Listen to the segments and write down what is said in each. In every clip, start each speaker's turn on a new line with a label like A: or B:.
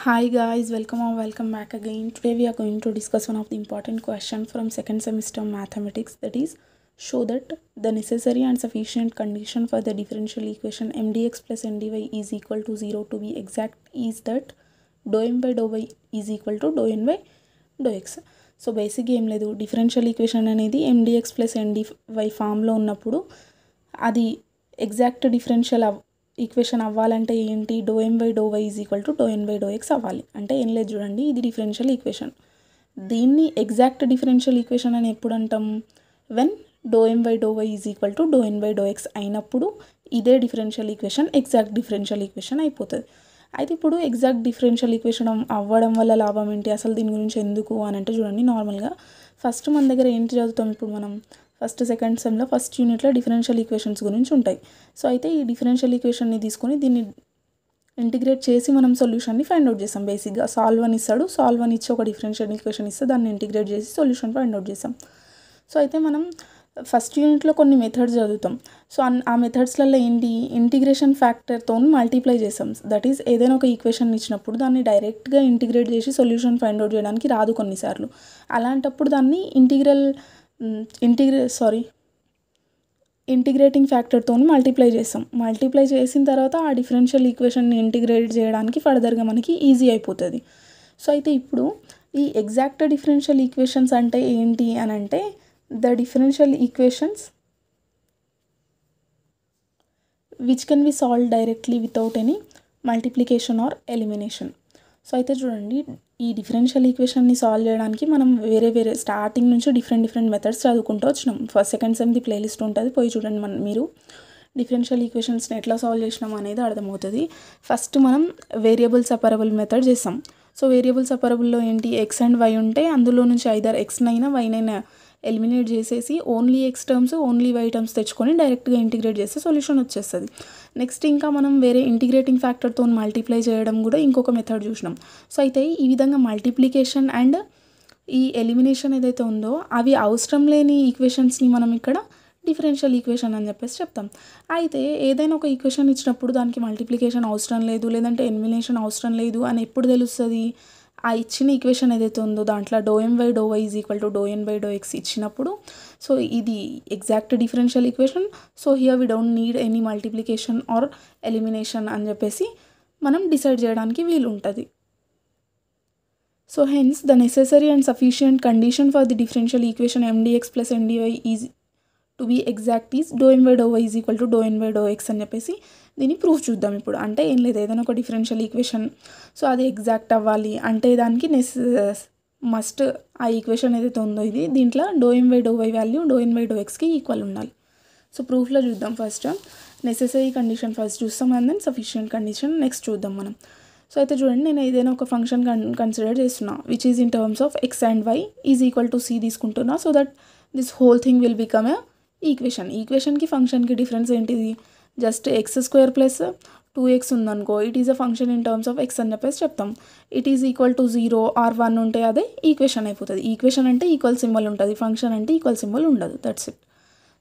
A: Hi guys, welcome or welcome back again. Today we are going to discuss one of the important question from second semester mathematics that is show that the necessary and sufficient condition for the differential equation mdx plus ndy is equal to 0 to be exact is that dou m by dou y is equal to dou n by dou x. So బేసిక్గా ఏం లేదు differential equation అనేది ఎండిఎక్స్ plus N dy ఫామ్లో ఉన్నప్పుడు అది exact differential equation అవ్వాలంటే ఏంటి doh M by doh Y is equal to doh N by doh X అవ్వాలి అంటే ఏం లేదు చూడండి ఇది డిఫరెన్షియల్ ఈక్వేషన్ దీన్ని ఎగ్జాక్ట్ డిఫరెన్షియల్ ఈక్వేషన్ అని ఎప్పుడు అంటాం when doh M by doh Y is equal to doh N by doh X అయినప్పుడు ఇదే differential equation exact differential equation అయిపోతుంది అయితే ఇప్పుడు ఎగ్జాక్ట్ డిఫరెన్షియల్ ఈక్వేషన్ అవ్వడం వల్ల లాభం ఏంటి అసలు దీని గురించి ఎందుకు అని అంటే చూడండి నార్మల్గా ఫస్ట్ మన దగ్గర ఏంటి చదువుతాం ఇప్పుడు మనం ఫస్ట్ సెకండ్ సెమ్లో ఫస్ట్ యూనిట్లో డిఫరెన్షియల్ ఈక్వేషన్స్ గురించి ఉంటాయి సో అయితే ఈ డిఫరెన్షియల్ ఈక్వేషన్ని తీసుకొని దీన్ని ఇంటిగ్రేట్ చేసి మనం సొల్యూషన్ని ఫైండ్ అవుట్ చేసాం బేసిక్గా సాల్వ్ అని ఇస్తాడు సాల్వ్ అని ఇచ్చి ఒక డిఫరెన్షియల్ ఈక్వేషన్ ఇస్తే దాన్ని ఇంటిగ్రేట్ చేసి సొల్యూషన్ ఫైండ్ అవుట్ చేసాం సో అయితే మనం ఫస్ట్ యూనిట్లో కొన్ని మెథడ్స్ చదువుతాం సో ఆ మెథడ్స్లలో ఏంటి ఇంటిగ్రేషన్ ఫ్యాక్టర్తో మల్టిప్లై చేస్తాం దట్ ఈస్ ఏదైనా ఒక ఈక్వేషన్ ఇచ్చినప్పుడు దాన్ని డైరెక్ట్గా ఇంటిగ్రేట్ చేసి సొల్యూషన్ ఫైండ్ అవుట్ చేయడానికి రాదు కొన్నిసార్లు అలాంటప్పుడు దాన్ని ఇంటిగ్రల్ ఇంటిగ్రే సారీ ఇంటిగ్రేటింగ్ ఫ్యాక్టర్తో మల్టిప్లై చేస్తాం మల్టిప్లై చేసిన తర్వాత ఆ డిఫరెన్షియల్ ఈక్వేషన్ని ఇంటిగ్రేట్ చేయడానికి ఫర్దర్గా మనకి ఈజీ అయిపోతుంది సో అయితే ఇప్పుడు ఈ ఎగ్జాక్ట్ డిఫరెన్షియల్ ఈక్వేషన్స్ అంటే ఏంటి అని అంటే the differential equations which can be solve directly without any multiplication or elimination so అయితే చూడండి ఈ డిఫరెన్షియల్ ఈక్వేషన్ని సాల్వ్ చేయడానికి మనం వేరే వేరే స్టార్టింగ్ నుంచి డిఫరెంట్ డిఫరెంట్ మెథడ్స్ చదువుకుంటూ వచ్చినాం ఫస్ట్ సెకండ్ సెమ్ది ప్లేలిస్ట్ ఉంటుంది పోయి చూడండి మనం మీరు డిఫరెన్షియల్ ఈక్వేషన్స్ని ఎట్లా సాల్వ్ చేసినాం అనేది అర్థమవుతుంది ఫస్ట్ మనం వేరియబుల్ సపరబుల్ మెథడ్ చేస్తాం సో వేరియబుల్ సపరబుల్లో ఏంటి ఎక్స్ అండ్ వై ఉంటే అందులో నుంచి ఐదర్ ఎక్స్ నైనా వై నైనా ఎలిమినేట్ చేసేసి only X terms only Y terms తెచ్చుకొని డైరెక్ట్గా ఇంటిగ్రేట్ చేస్తే సొల్యూషన్ వచ్చేస్తుంది నెక్స్ట్ ఇంకా మనం వేరే ఇంటిగ్రేటింగ్ ఫ్యాక్టర్తో మల్టిప్లై చేయడం కూడా ఇంకొక మెథడ్ చూసినాం సో అయితే ఈ విధంగా మల్టిప్లికేషన్ అండ్ ఈ ఎలిమినేషన్ ఏదైతే ఉందో అవి అవసరం లేని ఈక్వేషన్స్ని మనం ఇక్కడ డిఫరెన్షియల్ ఈక్వేషన్ అని చెప్పేసి చెప్తాం అయితే ఏదైనా ఒక ఈక్వేషన్ ఇచ్చినప్పుడు దానికి మల్టిప్లికేషన్ అవసరం లేదు లేదంటే ఎలిమినేషన్ అవసరం లేదు అని ఎప్పుడు తెలుస్తుంది ఆ ఇచ్చిన ఈక్వేషన్ ఏదైతే ఉందో దాంట్లో doh M by doh Y is equal to doh N by doh X ఇచ్చినప్పుడు సో ఇది exact differential equation so here we don't need any multiplication or elimination అని చెప్పేసి మనం డిసైడ్ చేయడానికి వీలు ఉంటుంది so hence the necessary and sufficient condition for the differential equation M dx plus ఎండివై is to be exact is doh N by doh is equal to doh N by doh X అని చెప్పేసి దీన్ని proof చూద్దాం ఇప్పుడు అంటే ఏం లేదు ఏదైనా ఒక డిఫరెన్షియల్ ఈక్వేషన్ సో అది ఎగ్జాక్ట్ అవ్వాలి అంటే దానికి నెస్ మస్ట్ ఆ ఈక్వేషన్ ఏదైతే ఉందో ఇది దీంట్లో doh N by doh Y value doh N by doh ఎక్స్కి ఈక్వల్ ఉండాలి సో ప్రూఫ్లో చూద్దాం ఫస్ట్ నెసెసరీ కండిషన్ ఫస్ట్ చూస్తాం and then sufficient condition next చూద్దాం మనం సో అయితే చూడండి నేను ఏదైనా ఒక ఫంక్షన్ కన్ కన్సిడర్ చేస్తున్నా which is in terms of X and Y is equal to C తీసుకుంటున్నా so that this whole thing will become a equation ఈక్వేషన్కి ఫంక్షన్కి డిఫరెన్స్ ఏంటిది just X square plus two X ఉందనుకో it is a function in terms of X అని చెప్పేసి చెప్తాం it is equal to zero or one ఉంటే అదే equation అయిపోతుంది ఈక్వేషన్ అంటే ఈక్వల్ సింబల్ ఉంటుంది ఫంక్షన్ అంటే ఈక్వల్ సింబల్ ఉండదు దట్స్ ఇట్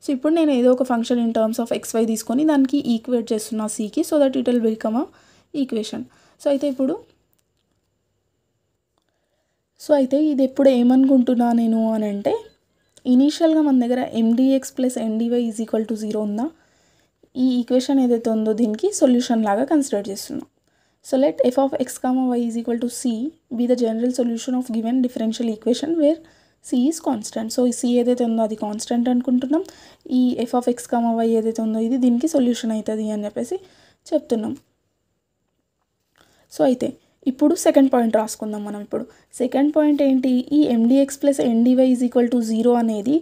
A: సో ఇప్పుడు నేను ఏదో ఒక function in terms of X Y తీసుకొని దానికి ఈక్వేట్ చేస్తున్నా సీకి so that it will become a equation so అయితే ఇప్పుడు సో అయితే ఇది ఎప్పుడు ఏమనుకుంటున్నా నేను అని అంటే ఇనీషియల్గా మన దగ్గర M dx plus ఎండివై is equal to zero ఉందా ఈ ఈక్వేషన్ ఏదైతే ఉందో దీనికి సొల్యూషన్ లాగా కన్సిడర్ చేస్తున్నాం so let F of X comma Y is equal to C be the general solution of given differential equation where C is constant so ఈ C ఏదైతే ఉందో అది కాన్స్టెంట్ అనుకుంటున్నాం ఈ F of X comma Y ఏదైతే ఉందో ఇది దీనికి సొల్యూషన్ అవుతుంది అని చెప్పేసి చెప్తున్నాం సో అయితే ఇప్పుడు సెకండ్ పాయింట్ రాసుకుందాం మనం ఇప్పుడు సెకండ్ పాయింట్ ఏంటి ఈ M dx plus ఎండివై is equal to zero అనేది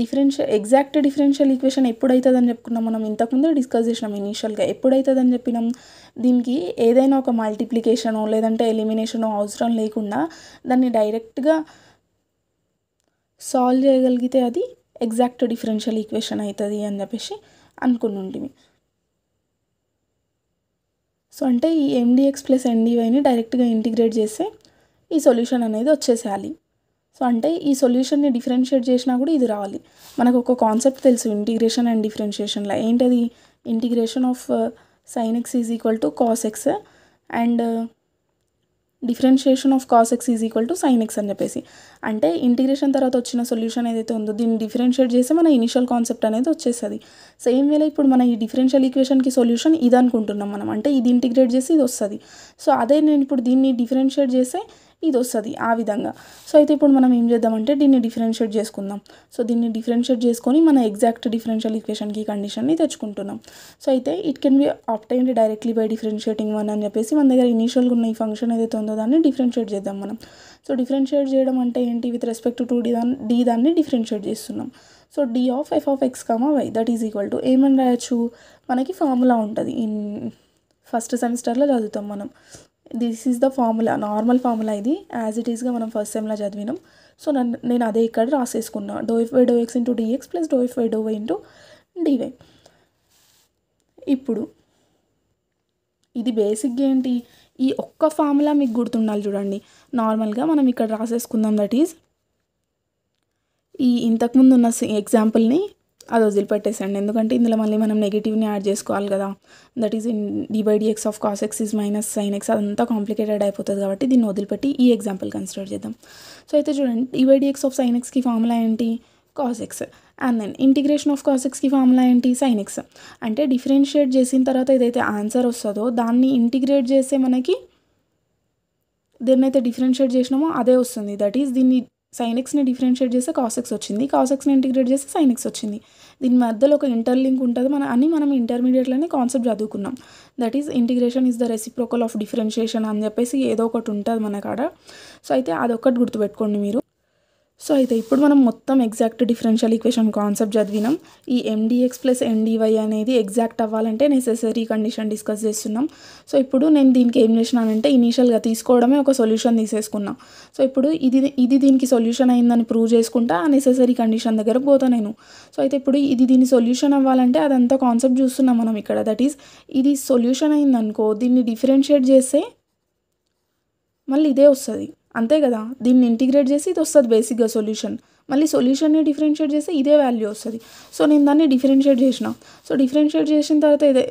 A: డిఫరెన్షియల్ ఎగ్జాక్ట్ డిఫరెన్షియల్ ఈక్వేషన్ ఎప్పుడైతుందని చెప్పుకున్నాం మనం ఇంతకుముందు డిస్కస్ చేసినాం ఇనీషియల్గా ఎప్పుడైతుందని చెప్పినాం దీనికి ఏదైనా ఒక మల్టిప్లికేషనో లేదంటే ఎలిమినేషనో అవసరం లేకుండా దాన్ని డైరెక్ట్గా సాల్వ్ చేయగలిగితే అది ఎగ్జాక్ట్ డిఫరెన్షియల్ ఈక్వేషన్ అవుతుంది అని చెప్పేసి అనుకుని ఉంటుంది సో అంటే ఈ ఎండిఎక్స్ ప్లస్ ఎన్డీవైని డైరెక్ట్గా ఇంటిగ్రేట్ చేస్తే ఈ సొల్యూషన్ అనేది వచ్చేసేయాలి సో అంటే ఈ సొల్యూషన్ని డిఫరెన్షియేట్ చేసినా కూడా ఇది రావాలి మనకు ఒక కాన్సెప్ట్ తెలుసు ఇంటిగ్రేషన్ అండ్ డిఫరెన్షియేషన్లో ఏంటది integration of sine X is equal to cos X and differentiation of cos X is equal to sine X అని చెప్పేసి అంటే ఇంటిగ్రేషన్ తర్వాత వచ్చిన సొల్యూషన్ ఏదైతే ఉందో దీన్ని డిఫరెన్షియేట్ చేస్తే మన ఇనిషియల్ కాన్సెప్ట్ అనేది వచ్చేస్తుంది సేమ్ వేలో ఇప్పుడు మన ఈ డిఫరెన్షియల్ ఈక్వేషన్కి సొల్యూషన్ ఇది అనుకుంటున్నాం మనం అంటే ఇది ఇంటిగ్రేట్ చేసి ఇది వస్తుంది సో అదే నేను ఇప్పుడు దీన్ని డిఫరెన్షియేట్ చేస్తే ఇది వస్తుంది ఆ విధంగా సో అయితే ఇప్పుడు మనం ఏం చేద్దామంటే దీన్ని డిఫరెన్షియేట్ చేసుకుందాం సో దీన్ని డిఫరెన్షియేట్ చేసుకొని మన ఎగ్జాక్ట్ డిఫరెన్షియల్ ఈక్వేషన్కి కండిషన్ని తెచ్చుకుంటున్నాం సో అయితే it can be obtained directly by differentiating one అని చెప్పేసి మన దగ్గర ఇనీషియల్గా ఉన్న ఈ ఫంక్షన్ ఏదైతే ఉందో దాన్ని డిఫరెన్షియేట్ చేద్దాం మనం సో డిఫరెన్షియేట్ చేయడం అంటే ఏంటి విత్ రెస్పెక్ట్ టు డి దాన్ని డి దాన్ని డిఫరెన్షియేట్ చేస్తున్నాం so D of F of X comma Y that is equal to ఏమని రాయొచ్చు మనకి ఫార్ములా ఉంటుంది ఇన్ ఫస్ట్ సెమిస్టర్లో చదువుతాం మనం this is the formula normal formula ఇది యాజ్ ఇట్ ఈస్గా మనం ఫస్ట్ సెమ్లా చదివినాం సో నన్ను నేను అదే ఇక్కడ రాసేసుకున్నా doh F by doh X into dx plus doh F by doh Y into dy ఇప్పుడు ఇది బేసిక్గా ఏంటి ఈ ఒక్క ఫార్ములా మీకు గుర్తుండాలి చూడండి నార్మల్గా మనం ఇక్కడ రాసేసుకుందాం దట్ ఈజ్ ఈ ఇంతకుముందు ఉన్న ఎగ్జాంపుల్ని అది వదిలిపెట్టేసండి ఎందుకంటే ఇందులో మళ్ళీ మనం నెగిటివ్ని యాడ్ చేసుకోవాలి కదా that is in D of cos X is minus sine X అదంతా కాంప్లికేటెడ్ అయిపోతుంది కాబట్టి దీన్ని వదిలిపెట్టి ఈ ఎగ్జాంపుల్ కన్సిడర్ చేద్దాం సో అయితే చూడండి డి ఎక్స్ ఆఫ్ సైన్ ఎక్స్కి ఫార్ములా ఏంటి cos X and then integration of cos ఎక్స్కి ఫార్ములా ఏంటి సైన్ ఎక్స్ అంటే డిఫరెన్షియేట్ చేసిన తర్వాత ఏదైతే ఆన్సర్ వస్తుందో దాన్ని ఇంటిగ్రేట్ చేస్తే మనకి దేన్నైతే డిఫరెన్షియేట్ చేసినామో అదే వస్తుంది దట్ ఈస్ దీన్ని సైన్ ఎక్స్ని డిఫరెన్షియేట్ చేస్తే కాసెక్స్ వచ్చింది కాసెక్స్ని ఇంటిగ్రేట్ చేస్తే సైన్ ఎక్స్ వచ్చింది దీని మధ్యలో ఒక ఇంటర్లింక్ ఉంటుంది మన అని మనం ఇంటర్మీడియట్లోనే కాన్సెప్ట్ చదువుకున్నాం that is integration is the reciprocal of differentiation అని చెప్పేసి ఏదో ఒకటి ఉంటుంది మన కాడ సో అయితే అదొక్కటి గుర్తుపెట్టుకోండి మీరు సో అయితే ఇప్పుడు మనం మొత్తం ఎగ్జాక్ట్ డిఫరెన్షియల్ ఈక్వేషన్ కాన్సెప్ట్ చదివినాం ఈ ఎండిఎక్స్ ప్లస్ ఎండివై అనేది ఎగ్జాక్ట్ అవ్వాలంటే నెసెసరీ కండిషన్ డిస్కస్ చేస్తున్నాం సో ఇప్పుడు నేను దీనికి ఏం చేసినానంటే ఇనీషియల్గా తీసుకోవడమే ఒక సొల్యూషన్ తీసేసుకున్నా సో ఇప్పుడు ఇది ఇది దీనికి సొల్యూషన్ అయిందని ప్రూవ్ చేసుకుంటా ఆ నెసెసరీ కండిషన్ దగ్గర పోతా నేను సో అయితే ఇప్పుడు ఇది దీని సొల్యూషన్ అవ్వాలంటే అదంతా కాన్సెప్ట్ చూస్తున్నాం మనం ఇక్కడ దట్ ఈస్ ఇది సొల్యూషన్ అయిందనుకో దీన్ని డిఫరెన్షియేట్ చేస్తే మళ్ళీ ఇదే వస్తుంది అంతే కదా దీన్ని ఇంటిగ్రేట్ చేసి ఇది వస్తుంది బేసిక్గా సొల్యూషన్ మళ్ళీ సొల్యూషన్ని డిఫరెన్షియేట్ చేస్తే ఇదే వాల్యూ వస్తుంది సో నేను దాన్ని డిఫరెన్షియేట్ చేసిన సో డిఫరెన్షియేట్ చేసిన తర్వాత ఇదే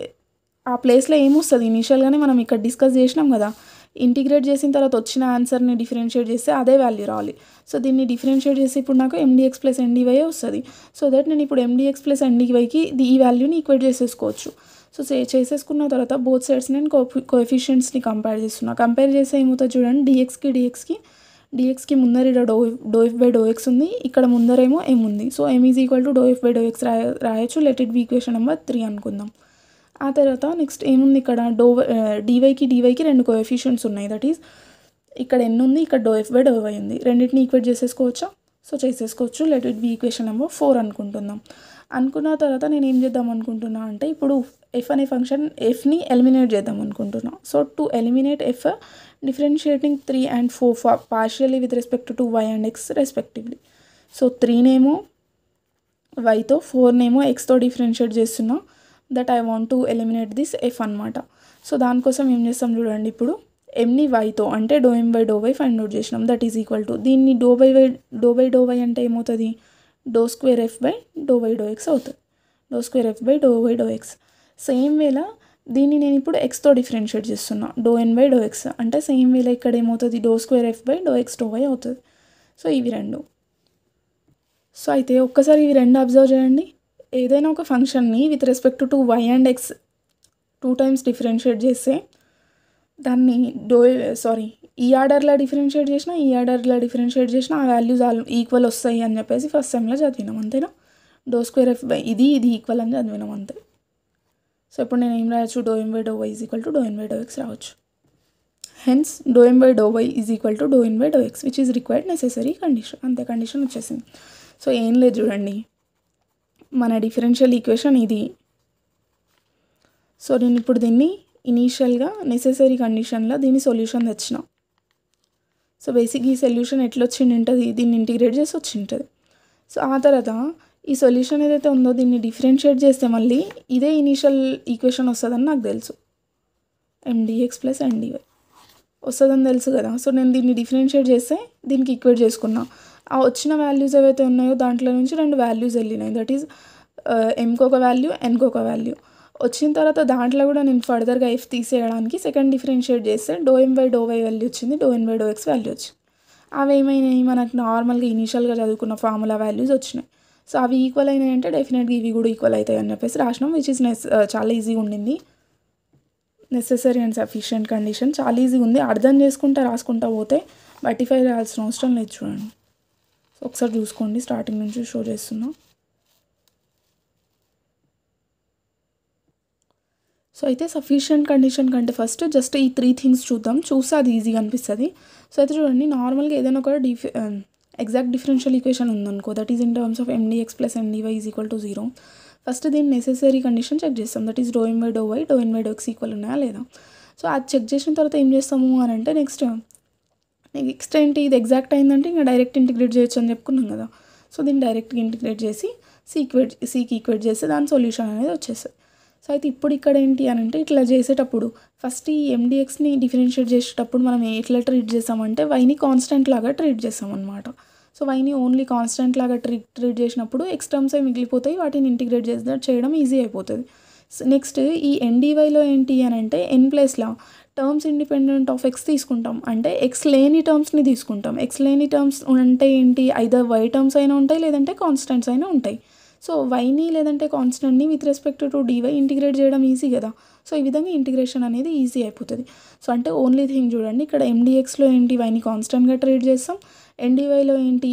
A: ఆ ప్లేస్లో ఏమొస్తుంది ఇనీషియల్గానే మనం ఇక్కడ డిస్కస్ చేసినాం కదా ఇంటిగ్రేట్ చేసిన తర్వాత వచ్చిన ఆన్సర్ని డిఫరెన్షియేట్ చేస్తే అదే వాల్యూ రావాలి సో దీన్ని డిఫరెన్షియేట్ చేసి ఇప్పుడు నాకు ఎండిఎక్స్ ప్లస్ ఎన్డీవై వస్తుంది సో దట్ నేను ఇప్పుడు ఎండిఎక్స్ ప్లస్ ఎన్డీవైకి ఈ వాల్యూని ఈక్వేట్ చేసేసుకోవచ్చు సో సే చేసేసుకున్న తర్వాత బోత్ సైడ్స్ నేను కోఎఫిషియన్స్ని కంపేర్ చేస్తున్నా కంపేర్ చేసే ఏమవుతా చూడండి డిఎక్స్కి డిఎక్స్కి డిఎక్స్కి ముందర ఇక్కడ డో డోఎఫ్ బై డోఎక్స్ ఉంది ఇక్కడ ముందరేమో ఏముంది so M is equal to doh F by doh X రాయ రాయొచ్చు let it be equation number three అనుకుందాం ఆ తర్వాత నెక్స్ట్ ఏముంది ఇక్కడ డో డివైకి డివైకి రెండు కోఎఫిషియన్స్ ఉన్నాయి దట్ ఈస్ ఇక్కడ ఎన్ని ఉంది ఇక్కడ డోఎఫ్ బై డోవై ఉంది రెండింటిని ఈక్వేట్ చేసేసుకోవచ్చా సో చేసేసుకోవచ్చు let it be equation number four అనుకుంటున్నాం అనుకున్న తర్వాత నేను ఏం చేద్దాం అనుకుంటున్నా అంటే ఇప్పుడు ఎఫ్ అనే ఫంక్షన్ ఎఫ్ని ఎలిమినేట్ చేద్దాం అనుకుంటున్నాం so to eliminate F differentiating three and four ఫా partially with respect to Y and X respectively so త్రీనేమో వైతో ఫోర్నేమో ఎక్స్తో డిఫరెన్షియేట్ చేస్తున్నా that I want to eliminate this F అనమాట సో దానికోసం ఏం చేస్తాం చూడండి ఇప్పుడు ఎమ్ని వైతో అంటే doh M by doh Y find out చేసినాం దట్ ఈజ్ ఈక్వల్ టు దీన్ని doh by Y doh by doh Y అంటే ఏమవుతుంది doh square F by doh Y doh X అవుతుంది doh square F by doh Y doh X same వేలా దీన్ని నేను ఇప్పుడు ఎక్స్తో డిఫరెన్షియేట్ చేస్తున్నా doh N by doh X అంటే సేమ్ వేలా ఇక్కడ ఏమవుతుంది doh square F by doh X doh Y అవుతుంది సో ఇవి రెండు సో అయితే ఒక్కసారి ఇవి రెండు అబ్జర్వ్ చేయండి ఏదైనా ఒక ఫంక్షన్ని with respect to Y and X two times differentiate చేస్తే దాన్ని డో సారీ ఈ ఆర్డర్లో డిఫరెన్షియేట్ చేసినా ఈ ఆర్డర్లో డిఫరెన్షియేట్ చేసినా ఆ వాల్యూస్ ఆల్ ఈక్వల్ వస్తాయి అని చెప్పేసి ఫస్ట్ టైంలో చదివినాం అంతేనా డో స్క్వేర్ ఎఫ్ బై ఇది ఇది ఈక్వల్ అని చదివినాం అంతే సో ఇప్పుడు నేను ఏం రాయొచ్చు doh M by doh Y is equal to doh N by doh X రావచ్చు hence doh M by doh Y is equal to doh by doh X which is required necessary condition అంతే కండిషన్ వచ్చేసింది so ఏం లేదు చూడండి మన డిఫరెన్షియల్ ఈక్వేషన్ ఇది so నేను ఇప్పుడు దీన్ని ఇనీషియల్గా నెసెసరీ కండిషన్లో దీన్ని సొల్యూషన్ తెచ్చిన సో బేసిక్ ఈ సొల్యూషన్ ఎట్లా వచ్చింది ఉంటుంది దీన్ని ఇంటిగ్రేట్ చేసి వచ్చింటుంది సో ఆ తర్వాత ఈ సొల్యూషన్ ఏదైతే ఉందో దీన్ని డిఫరెన్షియేట్ చేస్తే మళ్ళీ ఇదే ఇనీషియల్ ఈక్వేషన్ వస్తుందని నాకు తెలుసు ఎండిఎక్స్ ప్లస్ ఎండివై వస్తుందని తెలుసు కదా సో నేను దీన్ని డిఫరెన్షియేట్ చేస్తే దీనికి ఈక్వేట్ చేసుకున్నా ఆ వచ్చిన వాల్యూస్ ఏవైతే ఉన్నాయో దాంట్లో నుంచి రెండు వాల్యూస్ వెళ్ళినాయి దట్ ఈజ్ ఎంకి ఒక వాల్యూ ఎన్కి ఒక వాల్యూ వచ్చిన తర్వాత దాంట్లో కూడా నేను ఫర్దర్గా ఎఫ్ తీసేయడానికి సెకండ్ డిఫరెన్షియేట్ చేస్తే doh M by doh Y value వచ్చింది doh N by doh X value వచ్చింది అవి ఏమైనాయి మనకు నార్మల్గా ఇనీషియల్గా చదువుకున్న ఫార్ములా వాల్యూస్ వచ్చినాయి సో అవి ఈక్వల్ అయినాయి అంటే డెఫినెట్గా ఇవి కూడా ఈక్వల్ అవుతాయి అని చెప్పేసి రాసినాం విచ్ ఇస్ నెస్ చాలా ఈజీగా ఉండింది నెసెసరీ అండ్ సఫిషియంట్ కండిషన్ చాలా ఈజీగా ఉంది అర్థం చేసుకుంటా రాసుకుంటా పోతే బట్టిఫై రాల్సిన అవసరం లేదు చూడండి సో ఒకసారి చూసుకోండి స్టార్టింగ్ నుంచి షో చేస్తున్నాం సో అయితే సఫిషియంట్ కండిషన్ కంటే ఫస్ట్ జస్ట్ ఈ త్రీ థింగ్స్ చూద్దాం చూస్తే అది ఈజీగా అనిపిస్తుంది సో అయితే చూడండి నార్మల్గా ఏదైనా ఒక డిఫి um, ఎగ్జాక్ట్ డిఫరెన్షియల్ ఈక్వేషన్ ఉందనుకో that is in terms of M D X plus ఎండివై is equal to zero first దీని నెసెసరీ కండిషన్ చెక్ చేస్తాం that is doh M by doh Y doh N by doh X equal ఉన్నాయా లేదా so అది check చేసిన తర్వాత ఏం చేస్తాము అని అంటే నెక్స్ట్ నెక్స్ట్ ఏంటి ఇది ఎగ్జాక్ట్ అయిందంటే ఇంకా డైరెక్ట్ ఇంటిగ్రేట్ చేయొచ్చు అని చెప్పుకున్నాం కదా సో దీన్ని డైరెక్ట్గా ఇంటిగ్రేట్ చేసి సీక్వేట్ సీక్ ఈక్వేట్ చేస్తే దాని సొల్యూషన్ అనేది వచ్చేస్తుంది సో అయితే ఇప్పుడు ఇక్కడ ఏంటి అని అంటే ఇట్లా చేసేటప్పుడు ఫస్ట్ ఈ ఎండిఎక్స్ని డిఫరెన్షియేట్ చేసేటప్పుడు మనం ఎట్లా ట్రీట్ చేసామంటే వైని కాన్స్టెంట్ లాగా ట్రీట్ చేసామన్నమాట సో వైని ఓన్లీ కాన్స్టెంట్ లాగా ట్రీట్ ట్రీట్ చేసినప్పుడు ఎక్స్టర్మ్స్ అవి మిగిలిపోతాయి వాటిని ఇంటిగ్రేట్ చేసిన చేయడం ఈజీ అయిపోతుంది నెక్స్ట్ ఈ ఎన్డీవైలో ఏంటి అని అంటే ఎన్ ప్లేస్లో టర్మ్స్ ఇండిపెండెంట్ ఆఫ్ ఎక్స్ తీసుకుంటాం అంటే ఎక్స్ లేని టర్మ్స్ని తీసుకుంటాం ఎక్స్ లేని టర్మ్స్ అంటే ఏంటి ఐదర్ వై టర్మ్స్ అయినా ఉంటాయి లేదంటే కాన్స్టెంట్స్ అయినా ఉంటాయి సో వైని లేదంటే కాన్స్టెంట్ని with respect to D Y integrate చేయడం ఈజీ కదా సో ఈ విధంగా ఇంటిగ్రేషన్ అనేది ఈజీ అయిపోతుంది సో అంటే ఓన్లీ థింగ్ చూడండి ఇక్కడ ఎండిఎక్స్లో ఏంటి వైని కాన్స్టెంట్గా ట్రీట్ చేస్తాం ఎన్డివైలో ఏంటి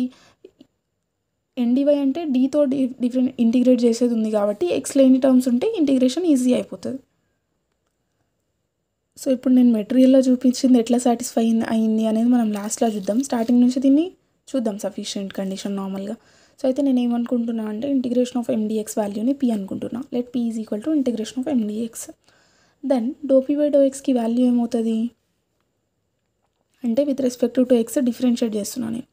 A: ఎన్డివై అంటే డీతో డిఫరెంట్ ఇంటిగ్రేట్ చేసేది ఉంది కాబట్టి ఎక్స్ లేని టర్మ్స్ ఉంటే ఇంటిగ్రేషన్ ఈజీ అయిపోతుంది సో ఇప్పుడు నేను మెటీరియల్లో చూపించింది ఎట్లా సాటిస్ఫై అయింది అనేది మనం లాస్ట్లో చూద్దాం స్టార్టింగ్ నుంచి దీన్ని చూద్దాం సఫిషియెంట్ కండిషన్ నార్మల్గా సో అయితే నేను ఏమనుకుంటున్నా అంటే ఇంటిగ్రేషన్ ఆఫ్ ఎండిఎక్స్ వాల్యూని పి అనుకుంటున్నా let P is equal to integration of M D X then doh P by doh ఎక్స్కి వాల్యూ ఏమవుతుంది అంటే with respect to X differentiate చేస్తున్నా నేను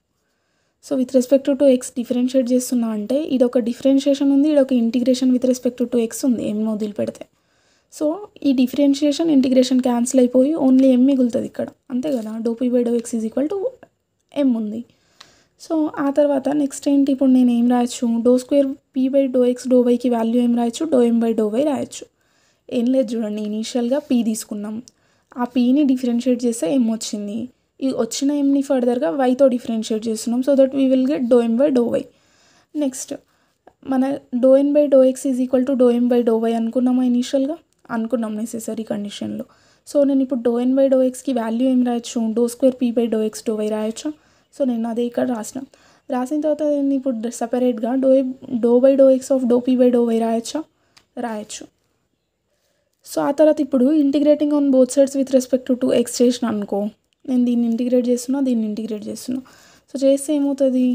A: so with respect to X differentiate చేస్తున్నా అంటే ఇది ఒక డిఫరెన్షియేషన్ ఉంది ఇది ఒక integration with respect to X ఉంది ఎమ్ వదిలిపెడితే సో ఈ డిఫరెన్షియేషన్ ఇంటిగ్రేషన్ క్యాన్సిల్ అయిపోయి ఓన్లీ ఎం మిగులుతుంది ఇక్కడ అంతే కదా doh P by doh X is equal to M ఉంది సో ఆ తర్వాత నెక్స్ట్ ఏంటి ఇప్పుడు నేను ఏం రాయొచ్చు doh square P by doh X doh వైకి వాల్యూ ఏం రాయొచ్చు doh M by doh Y రాయొచ్చు ఏం లేదు చూడండి ఇనీషియల్గా పీ తీసుకున్నాం ఆ పీని డిఫరెన్షియేట్ చేస్తే ఎం వచ్చింది ఈ వచ్చిన ఎంని ఫర్దర్గా వైతో డిఫరెన్షియేట్ చేస్తున్నాం so that we will get doh M by doh Y next మన doh N by doh X is equal to doh M by doh Y అనుకున్నామా ఇనీషియల్గా అనుకున్నాం నెసెసరీ కండిషన్లో సో నేను ఇప్పుడు డో ఎన్ బై డో ఎక్స్కి value ఏం రాయొచ్చు doh square P by doh X doh Y రాయొచ్చు సో నేను అదే ఇక్కడ రాసిన రాసిన తర్వాత నేను ఇప్పుడు సపరేట్గా doh doh by doh X of doh P by doh Y రాయొచ్చా రాయొచ్చు సో ఆ తర్వాత ఇప్పుడు integrating on both sides with respect to X చేసిన అనుకో నేను దీన్ని ఇంటిగ్రేట్ చేస్తున్నా దీన్ని ఇంటిగ్రేట్ చేస్తున్నా సో చేస్తే ఏమవుతుంది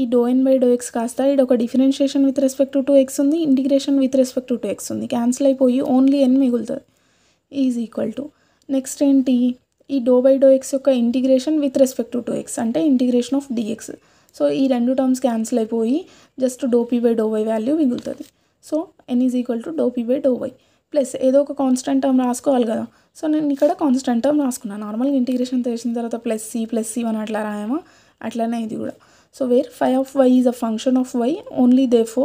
A: ఈ doh N by doh X కాస్త ఇది ఒక differentiation with respect to X ఉంది integration with respect to X ఉంది క్యాన్సిల్ అయిపోయి ఓన్లీ ఎన్ మిగులుతుంది ఈజ్ ఈక్వల్ టు నెక్స్ట్ ఏంటి ఈ డో బై డో ఎక్స్ యొక్క integration with respect to X అంటే ఇంటిగ్రేషన్ ఆఫ్ డిఎక్స్ సో ఈ రెండు టర్మ్స్ క్యాన్సిల్ అయిపోయి just doh P by doh Y value మిగులుతుంది so N is equal to doh P by doh Y plus ఏదో ఒక కాన్స్టెంట్ టర్మ్ రాసుకోవాలి కదా సో నేను ఇక్కడ కాన్స్టెంట్ టర్మ్ రాసుకున్నాను నార్మల్గా ఇంటిగ్రేషన్ తెలిసిన తర్వాత ప్లస్ సి ప్లస్ సి అని అట్లా రాయమా అట్లనే ఇది కూడా so where phi of Y is a function of Y only they for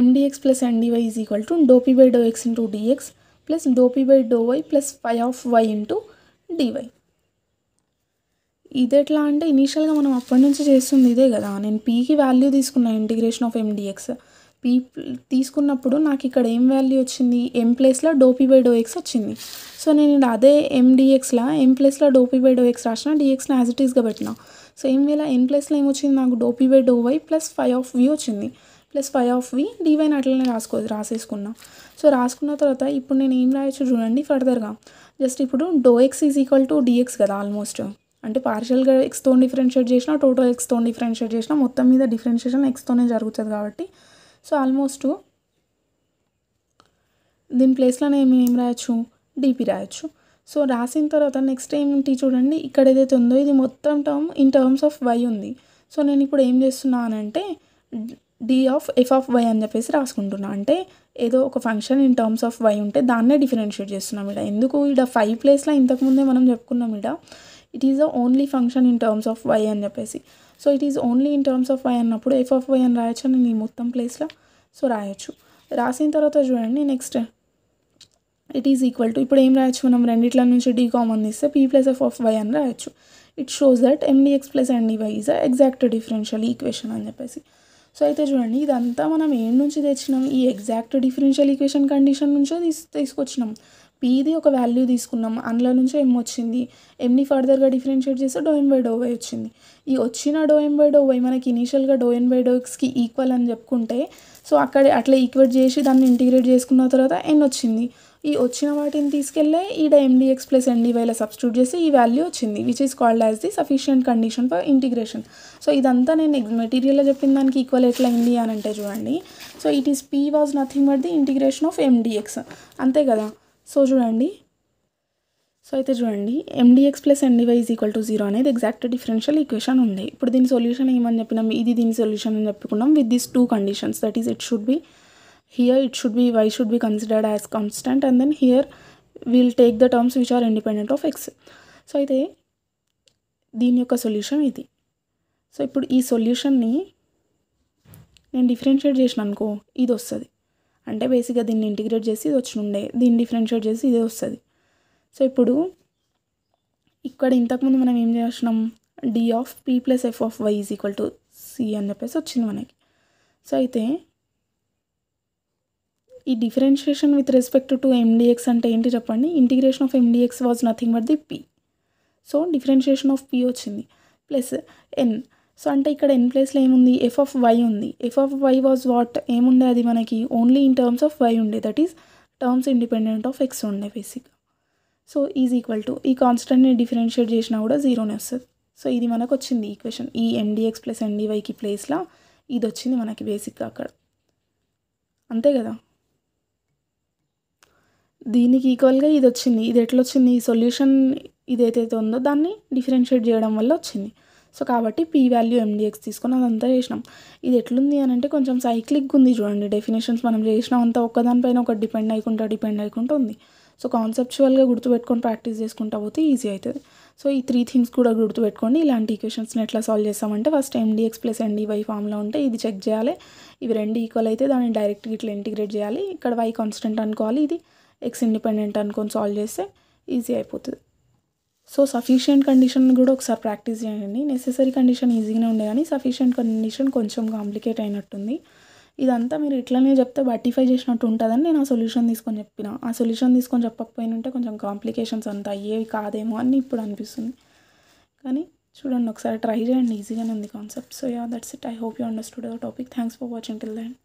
A: M D X plus N D Y is equal to doh P by doh X into dx plus doh P by doh Y plus phi of Y into D Y ఇది ఎట్లా అంటే ఇనీషియల్గా మనం అప్పటి నుంచి చేస్తుంది ఇదే కదా నేను పీకి వాల్యూ తీసుకున్నా ఇంటిగ్రేషన్ ఆఫ్ ఎండిఎక్స్ పీ తీసుకున్నప్పుడు నాకు ఇక్కడ ఏం వాల్యూ వచ్చింది ఎం ప్లేస్లో డోపీ బై డో ఎక్స్ వచ్చింది సో నేను అదే ఎండిఎక్స్లా ఎం ప్లేస్లో డోపీ బై డో ఎక్స్ రాసిన డిఎక్స్ని యాజ్ ఇట్ ఈస్గా పెట్టినా సో ఏం వేళ ఎన్ ప్లేస్లో ఏమొచ్చింది నాకు doh P by doh Y plus phi of Y వచ్చింది ప్లస్ ఫైవ్ ఆఫ్ వి డివైన్ అట్లనే రాసుకో రాసేసుకున్నా సో రాసుకున్న తర్వాత ఇప్పుడు నేను ఏం రాయొచ్చు చూడండి ఫర్దర్గా జస్ట్ ఇప్పుడు doh X is equal to D X కదా ఆల్మోస్ట్ అంటే పార్షియల్గా ఎక్స్తో డిఫరెన్షియేట్ చేసినా టోటల్ ఎక్స్తో డిఫరెన్షియేట్ చేసినా మొత్తం మీద డిఫరెన్షియేషన్ ఎక్స్తోనే జరుగుతుంది కాబట్టి సో ఆల్మోస్ట్ దీని ప్లేస్లోనే నేను ఏం రాయొచ్చు డిపి రాయొచ్చు సో రాసిన తర్వాత నెక్స్ట్ ఏమిటి చూడండి ఇక్కడ ఏదైతే ఉందో ఇది మొత్తం term in terms of Y ఉంది సో నేను ఇప్పుడు ఏం చేస్తున్నానంటే D of F of Y అని చెప్పేసి రాసుకుంటున్నాను అంటే ఏదో ఒక function in terms of Y ఉంటే దాన్నే డిఫరెన్షియేట్ చేస్తున్నాం ఇడ ఎందుకు ఇడ ఫైవ్ ప్లేస్లో ఇంతకుముందే మనం చెప్పుకున్నాం ఇడ it is a only function in terms of Y అని చెప్పేసి so it is only in terms of Y అన్నప్పుడు ఎఫ్ ఆఫ్ వై అని రాయొచ్చు నేను ఈ మొత్తం ప్లేస్లో సో రాయొచ్చు రాసిన తర్వాత చూడండి next it is equal to ఇప్పుడు ఏం రాయొచ్చు మనం రెండిట్ల నుంచి డీ కామన్ తీస్తే P plus F of Y అని రాయొచ్చు it shows that M D X plus ఎండివై is exact differential equation అని చెప్పేసి సో అయితే చూడండి ఇదంతా మనం ఏం నుంచి తెచ్చినాం ఈ ఎగ్జాక్ట్ డిఫరెన్షియల్ ఈక్వేషన్ కండిషన్ నుంచో తీసు తీసుకొచ్చినాం పీది ఒక వాల్యూ తీసుకున్నాం అందులో నుంచి ఎం వచ్చింది ఎంని ఫర్దర్గా డిఫరెన్షియేట్ చేస్తే డో బై డో వై వచ్చింది ఈ వచ్చిన డో బై డో వై మనకి ఇనీషియల్గా డోఎన్ బై డోక్స్కి ఈక్వల్ అని చెప్పుకుంటే సో అక్కడ అట్లా ఈక్వేట్ చేసి దాన్ని ఇంటిగ్రేట్ చేసుకున్న తర్వాత ఎన్ వచ్చింది ఈ వచ్చిన వాటిని తీసుకెళ్ళే ఈ ఎండిఎక్స్ ప్లస్ ఎన్డీవైలో సబ్స్టిట్యూట్ చేసి ఈ వాల్యూ వచ్చింది which is called as the sufficient condition for integration so ఇదంతా నేను మెటీరియల్లో చెప్పిన దానికి ఈక్వల్ ఎట్లా ఎట్లయింది అని అంటే చూడండి so it is P was nothing but the integration of M D X అంతే కదా సో చూడండి సో అయితే చూడండి M D X plus N D Y is equal to zero అనేది ఎగ్జాక్ట్ డిఫరెన్షియల్ ఈక్వేషన్ ఉంది ఇప్పుడు దీని సొల్యూషన్ ఏమని చెప్పినాం ఇది దీని సొల్యూషన్ అని చెప్పుకున్నాం with these two conditions that is it should be here it should be y should be considered as constant and then here we'll take the terms which are independent of x so అయితే దీని యొక్క solution ఇది so ఇప్పుడు ఈ సొల్యూషన్ని నేను differentiate చేసిన అనుకో ఇది వస్తుంది అంటే బేసిక్గా దీన్ని ఇంటిగ్రేట్ చేసి ఇది వచ్చి ఉండే దీన్ని డిఫరెన్షియేట్ చేసి ఇదే వస్తుంది సో ఇప్పుడు ఇక్కడ ఇంతకుముందు మనం ఏం చేసినాం D of P plus F of Y is equal to C అని చెప్పేసి వచ్చింది మనకి సో అయితే ఈ differentiation with respect to M D X అంటే ఏంటి చెప్పండి integration of M D X was nothing but the P so differentiation of P వచ్చింది ప్లస్ ఎన్ సో అంటే ఇక్కడ ఎన్ ప్లేస్లో ఏముంది ఎఫ్ ఆఫ్ వై ఉంది F of Y was what ఏముండే అది మనకి only in terms of Y ఉండే that is terms independent of X ఉండే బేసిక్గా సో ఈజ్ ఈక్వల్ టు ఈ కాన్స్టెంట్ని డిఫరెన్షియేట్ చేసినా కూడా జీరోనే వస్తుంది సో ఇది మనకు వచ్చింది ఈక్వేషన్ ఈ ఎండిఎక్స్ ప్లస్ ఎండివైకి ప్లేస్లో ఇది వచ్చింది మనకి బేసిక్గా అక్కడ అంతే కదా దీనికి ఈక్వల్గా ఇది వచ్చింది ఇది ఎట్లా వచ్చింది ఈ సొల్యూషన్ ఇదైతే ఉందో దాన్ని డిఫరెన్షియేట్ చేయడం వల్ల వచ్చింది సో కాబట్టి పీ వాల్యూ ఎండిఎక్స్ తీసుకొని అదంతా చేసినాం ఇది ఎట్లుంది అని అంటే కొంచెం సైక్లిక్ ఉంది చూడండి డెఫినేషన్స్ మనం చేసినాం అంతా ఒక్కదానిపైన ఒకటి డిపెండ్ అయ్యకుండా డిపెండ్ అయ్యకుండా ఉంది సో కాన్సెప్చువల్గా గుర్తుపెట్టుకొని ప్రాక్టీస్ చేసుకుంటా పోతే ఈజీ అవుతుంది సో ఈ త్రీ థింగ్స్ కూడా గుర్తుపెట్టుకోండి ఇలాంటి ఈక్వేషన్స్ని ఎట్లా సాల్వ్ చేస్తామంటే ఫస్ట్ ఎండిఎక్స్ ప్లస్ ఎన్డీవై ఫామ్లో ఉంటే ఇది చెక్ చేయాలి ఇవి రెండు ఈక్వల్ అయితే దాన్ని డైరెక్ట్గా ఇట్లా ఇంటిగ్రేట్ చేయాలి ఇక్కడ వై కాన్స్టెంట్ అనుకోవాలి ఇది ఎక్స్ ఇండిపెండెంట్ అనుకొని సాల్వ్ చేస్తే ఈజీ అయిపోతుంది సో సఫిషియంట్ కండిషన్ కూడా ఒకసారి ప్రాక్టీస్ చేయండి నెసెసరీ కండిషన్ ఈజీగానే ఉండే కానీ సఫిషియంట్ కండిషన్ కొంచెం కాంప్లికేట్ అయినట్టుంది ఇదంతా మీరు ఇట్లనే చెప్తే బట్టిఫై చేసినట్టు ఉంటుందని నేను ఆ సొల్యూషన్ తీసుకొని చెప్పిన ఆ సొల్యూషన్ తీసుకొని చెప్పకపోయినంటే కొంచెం కాంప్లికేషన్స్ అంతా అయ్యేవి కాదేమో అని ఇప్పుడు అనిపిస్తుంది కానీ చూడండి ఒకసారి ట్రై చేయండి ఈజీగానే ఉంది concept so yeah that's it I hope you understood our topic thanks for watching till then